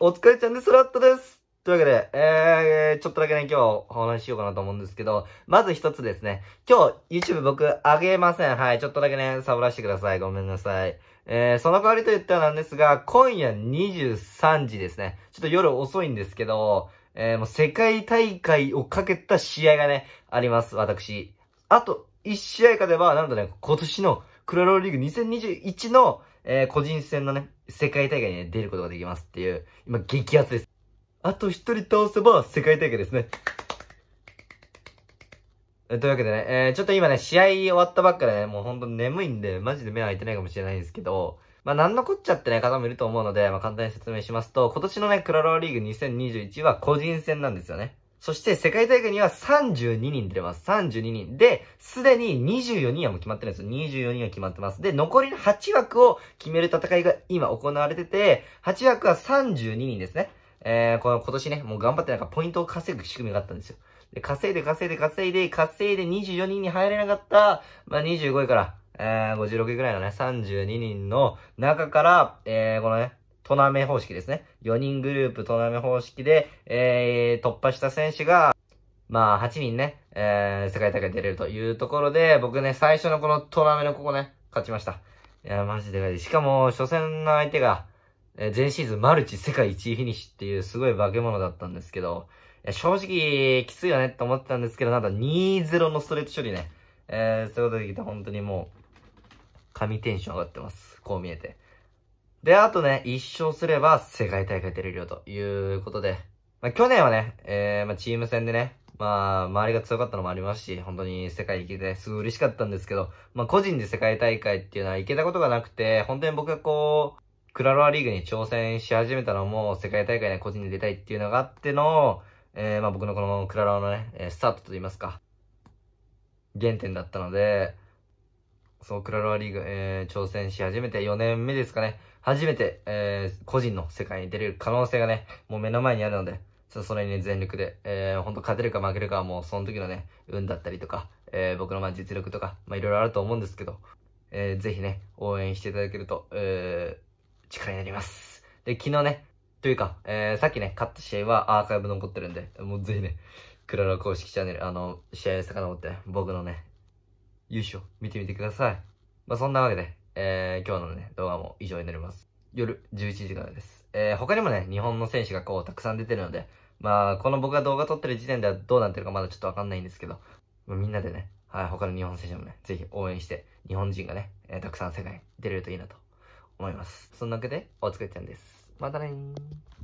お疲れちゃんです、ラットですというわけで、えー、ちょっとだけね、今日お話ししようかなと思うんですけど、まず一つですね。今日、YouTube 僕、あげません。はい、ちょっとだけね、サボらせてください。ごめんなさい。えー、その代わりと言ったらなんですが、今夜23時ですね。ちょっと夜遅いんですけど、えー、もう世界大会をかけた試合がね、あります、私。あと、1試合かでは、なんとね、今年のクロロリーグ2021の、えー、個人戦のね、世界大会に、ね、出ることができますっていう、今激アツです。あと一人倒せば世界大会ですね。というわけでね、えー、ちょっと今ね、試合終わったばっかでね、もうほんと眠いんで、マジで目開いてないかもしれないんですけど、まあ、なんのこっちゃってね、方もいると思うので、まあ、簡単に説明しますと、今年のね、クラロワリーグ2021は個人戦なんですよね。そして世界大会には32人出れます。32人。で、すでに24人はもう決まってるんですよ。24人は決まってます。で、残りの8枠を決める戦いが今行われてて、8枠は32人ですね。えー、この今年ね、もう頑張ってなんかポイントを稼ぐ仕組みがあったんですよ。で、稼いで稼いで稼いで、稼いで24人に入れなかった、まあ、25位から、えー、56位くらいのね、32人の中から、えー、このね、トーナメ方式ですね。4人グループトーナメ方式で、えー、突破した選手が、まあ、8人ね、えー、世界大会出れるというところで、僕ね、最初のこのトーナメのここね、勝ちました。いや、マジでかい。しかも、初戦の相手が、えー、前シーズンマルチ世界1位フィニッシュっていうすごい化け物だったんですけど、正直、きついよねって思ってたんですけど、なんか2-0のストレート処理ね。えー、そういうことできて、本当にもう、神テンション上がってます。こう見えて。で、あとね、一勝すれば世界大会出れるよということで、まあ、去年はね、えー、まあ、チーム戦でね、まあ、周りが強かったのもありますし、本当に世界行けてすごい嬉しかったんですけど、まあ、個人で世界大会っていうのは行けたことがなくて、本当に僕がこう、クラロアリーグに挑戦し始めたのも、世界大会で個人で出たいっていうのがあっての、えー、まあ僕のこのクラロアのね、スタートと言いますか、原点だったので、そう、クラロワリーグ、えー、挑戦し始めて4年目ですかね。初めて、えー、個人の世界に出れる可能性がね、もう目の前にあるので、その、それに、ね、全力で、えー、本当勝てるか負けるかはもうその時のね、運だったりとか、えー、僕のまあ実力とか、まあいろいろあると思うんですけど、えー、ぜひね、応援していただけると、えー、力になります。で、昨日ね、というか、えー、さっきね、勝った試合はアーカイブ残ってるんで、もうぜひね、クラロ公式チャンネル、あの、試合遡って、僕のね、しょ見てみてください。まあ、そんなわけで、えー、今日のね、動画も以上になります。夜11時からです。えー、他にもね、日本の選手がこう、たくさん出てるので、まあ、この僕が動画撮ってる時点ではどうなってるかまだちょっとわかんないんですけど、まあ、みんなでね、はい、他の日本選手もね、ぜひ応援して、日本人がね、えー、たくさん世界に出れるといいなと思います。そんなわけで、お疲れちゃんです。またねー。